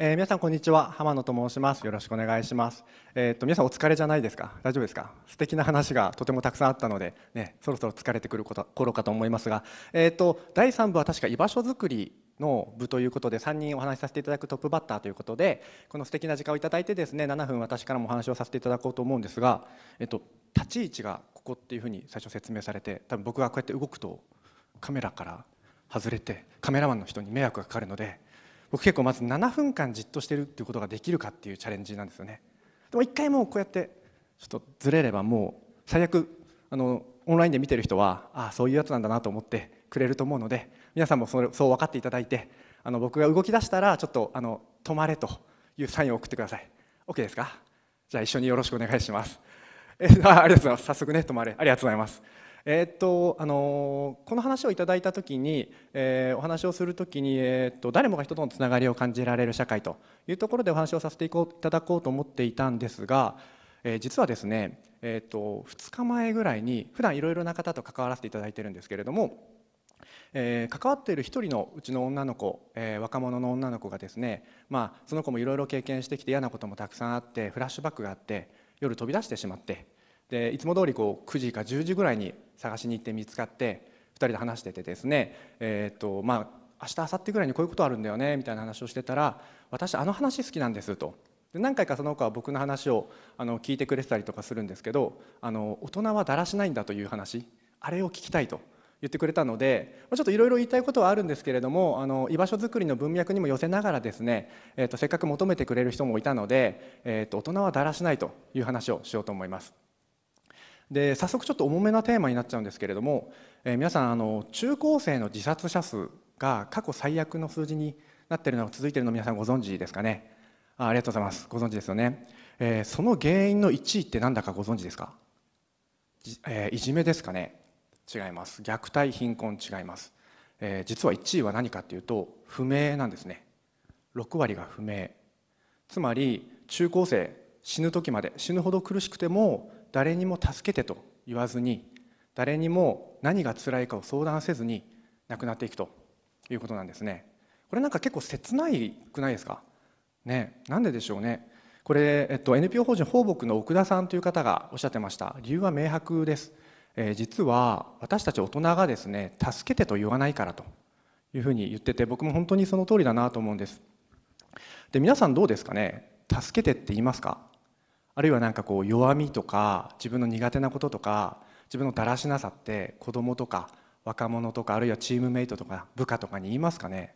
えー、皆さんこんにちは浜野と申しますよろしくお願いしますえー、っと皆さんお疲れじゃないですか大丈夫ですか素敵な話がとてもたくさんあったのでねそろそろ疲れてくること頃かと思いますがえー、っと第3部は確か居場所づくりの部ということで3人お話しさせていただくトップバッターということでこの素敵な時間をいただいてですね7分私からもお話をさせていただこうと思うんですがえっと立ち位置がここっていうふうに最初説明されて多分僕がこうやって動くとカメラから外れてカメラマンの人に迷惑がかかるので僕結構まず7分間じっとしてるっていうことができるかっていうチャレンジなんですよねでも一回もうこうやってちょっとずれればもう最悪あのオンラインで見てる人はああそういうやつなんだなと思ってくれると思うので皆さんもそれそう分かっていただいてあの僕が動き出したらちょっとあの止まれというサインを送ってください OK ですかじゃあ一緒によろしくお願いしますえあありがとうございます早速ね止まれありがとうございますえー、っとあのこの話をいただいた時に、えー、お話をする時に、えー、っと誰もが人とのつながりを感じられる社会というところでお話をさせていこういただこうと思っていたんですが、えー、実はですね、えー、っと2日前ぐらいに普段いろいろな方と関わらせていただいてるんですけれども。えー、関わっている1人のうちの女の子、えー、若者の女の子がですね、まあ、その子もいろいろ経験してきて嫌なこともたくさんあってフラッシュバックがあって夜飛び出してしまって、でいつも通りこり9時か10時ぐらいに探しに行って見つかって2人で話しててですね、えーとまあ、明日明後日ぐらいにこういうことあるんだよねみたいな話をしてたら「私あの話好きなんです」と。で何回かその子は僕の話をあの聞いてくれてたりとかするんですけどあの大人はだらしないんだという話あれを聞きたいと言ってくれたのでちょっといろいろ言いたいことはあるんですけれどもあの居場所づくりの文脈にも寄せながらですね、えーと、せっかく求めてくれる人もいたので、えーと大人はだらしないという話をしようと思います。で早速ちょっと重めなテーマになっちゃうんですけれども、えー、皆さんあの中高生の自殺者数が過去最悪の数字になってるのが続いているの皆さんご存知ですかねあありがとうございますご存知ですよね、えー、その原因の1位って何だかご存知ですか、えー、いじめですかね違います虐待貧困違います、えー、実は1位は何かっていうと不明なんですね6割が不明つまり中高生死ぬ時まで死ぬほど苦しくても誰にも助けてと言わずに誰にも何が辛いかを相談せずに亡くなっていくということなんですねこれなんか結構切ないくないですかねなんででしょうねこれ、えっと、NPO 法人放牧の奥田さんという方がおっしゃってました理由は明白です、えー、実は私たち大人がですね助けてと言わないからというふうに言ってて僕も本当にその通りだなと思うんですで皆さんどうですかね助けてって言いますかあるいは何かこう弱みとか自分の苦手なこととか自分のだらしなさって子供とか若者とかあるいはチームメイトとか部下とかに言いますかね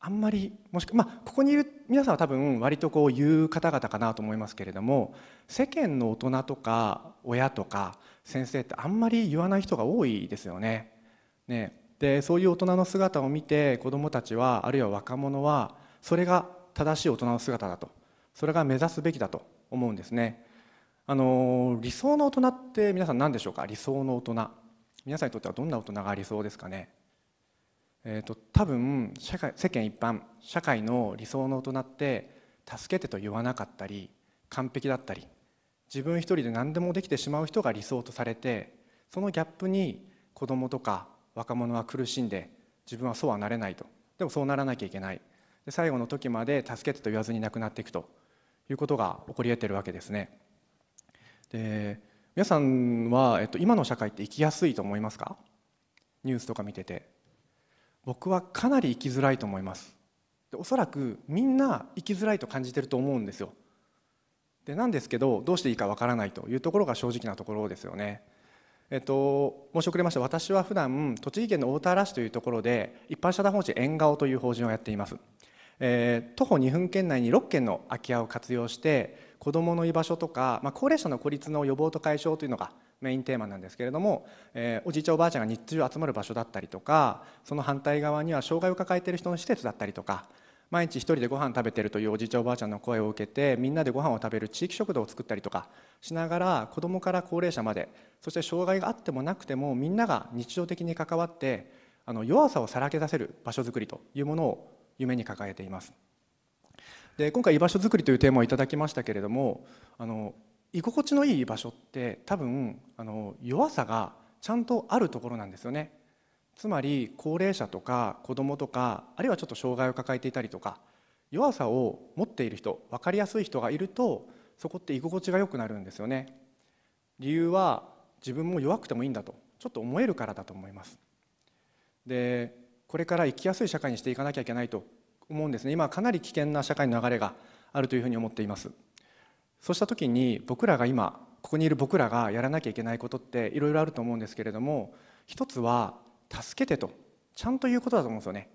あんまりもしくまあここにいる皆さんは多分割とこう言う方々かなと思いますけれども世間の大人とか親とか先生ってあんまり言わない人が多いですよね。ねでそういう大人の姿を見て子どもたちはあるいは若者はそれが正しい大人の姿だとそれが目指すべきだと思うんですねあの理想の大人って皆さん何でしょうか理想の大人皆さんにとってはどんな大人が理想ですかねえーと、多分社会世間一般社会の理想の大人って助けてと言わなかったり完璧だったり自分一人で何でもできてしまう人が理想とされてそのギャップに子どもとか若者は苦しんで自分はそうはなれないとでもそうならなきゃいけないで最後の時まで助けてと言わずに亡くなっていくということが起こり得てるわけですね。で皆さんは、えっと、今の社会って生きやすいと思いますかニュースとか見てて僕はかなり生きづらいと思いますでおそらくみんな生きづらいと感じてると思うんですよでなんですけどどうしていいかわからないというところが正直なところですよねえっと申し遅れました私は普段栃木県の大田原市というところで一般社団法人縁顔という法人をやっていますえー、徒歩2分圏内に6軒の空き家を活用して子どもの居場所とか、まあ、高齢者の孤立の予防と解消というのがメインテーマなんですけれども、えー、おじいちゃんおばあちゃんが日中集まる場所だったりとかその反対側には障害を抱えている人の施設だったりとか毎日一人でご飯食べてるというおじいちゃんおばあちゃんの声を受けてみんなでご飯を食べる地域食堂を作ったりとかしながら子どもから高齢者までそして障害があってもなくてもみんなが日常的に関わってあの弱さをさらけ出せる場所づくりというものを夢に抱えていますで今回居場所づくりというテーマをいただきましたけれどもあの居心地のいい居場所って多分あの弱さがちゃんとあるところなんですよねつまり高齢者とか子どもとかあるいはちょっと障害を抱えていたりとか弱さを持っている人分かりやすい人がいるとそこって居心地が良くなるんですよね理由は自分も弱くてもいいんだとちょっと思えるからだと思いますでこれから生きやすい社会にしていかなきゃいけないと思うんですね今かなり危険な社会の流れがあるというふうに思っていますそうした時に僕らが今ここにいる僕らがやらなきゃいけないことっていろいろあると思うんですけれども一つは「助けて」とちゃんと言うことだと思うんですよね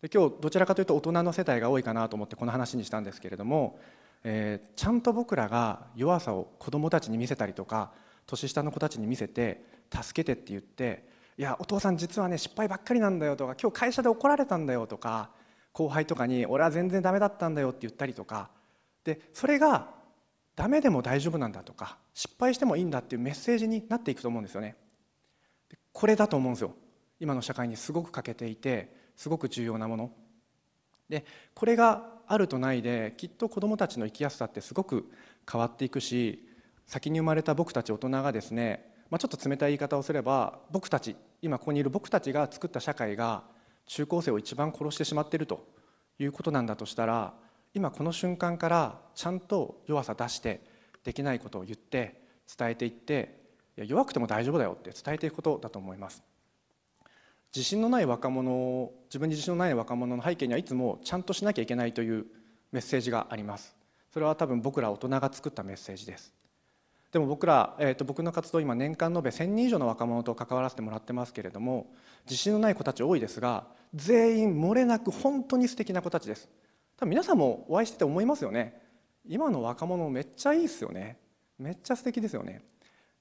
で今日どちらかというと大人の世帯が多いかなと思ってこの話にしたんですけれども、えー、ちゃんと僕らが弱さを子どもたちに見せたりとか年下の子たちに見せて「助けて」って言っていやお父さん実はね失敗ばっかりなんだよとか今日会社で怒られたんだよとか後輩とかに俺は全然ダメだったんだよって言ったりとかでそれがダメでも大丈夫なんだとか失敗してもいいんだっていうメッセージになっていくと思うんですよねこれだと思うんですよ今の社会にすごく欠けていてすごく重要なものでこれがあるとないできっと子どもたちの生きやすさってすごく変わっていくし先に生まれた僕たち大人がですねまあ、ちょっと冷たい言い方をすれば僕たち今ここにいる僕たちが作った社会が中高生を一番殺してしまっているということなんだとしたら今この瞬間からちゃんと弱さ出してできないことを言って伝えていっていや弱くても大丈夫だよって伝えていくことだと思います。自信のない若者自分に自信のない若者の背景にはいつもちゃんとしなきゃいけないというメッセージがありますそれは多分僕ら大人が作ったメッセージですでも僕ら、えーと、僕の活動今年間延べ1,000人以上の若者と関わらせてもらってますけれども自信のない子たち多いですが全員漏れなく本当に素敵な子たちです多分皆さんもお会いしてて思いますよね今の若者めっちゃいいですよねめっちゃ素敵ですよね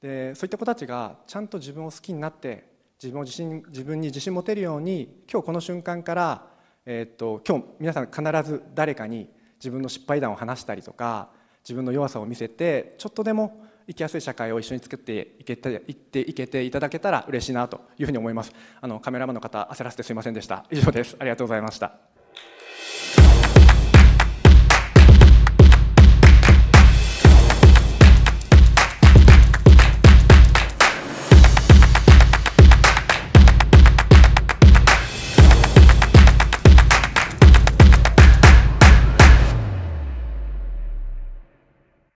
でそういった子たちがちゃんと自分を好きになって自分を自信自分に自信持てるように今日この瞬間から、えーと今日皆さん必ず誰かに自分の失敗談を話したりとか自分の弱さを見せてちょっとでも生きやすい社会を一緒に作っていけていっていけていただけたら嬉しいなというふうに思いますあのカメラマンの方焦らせてすいませんでした以上ですありがとうございました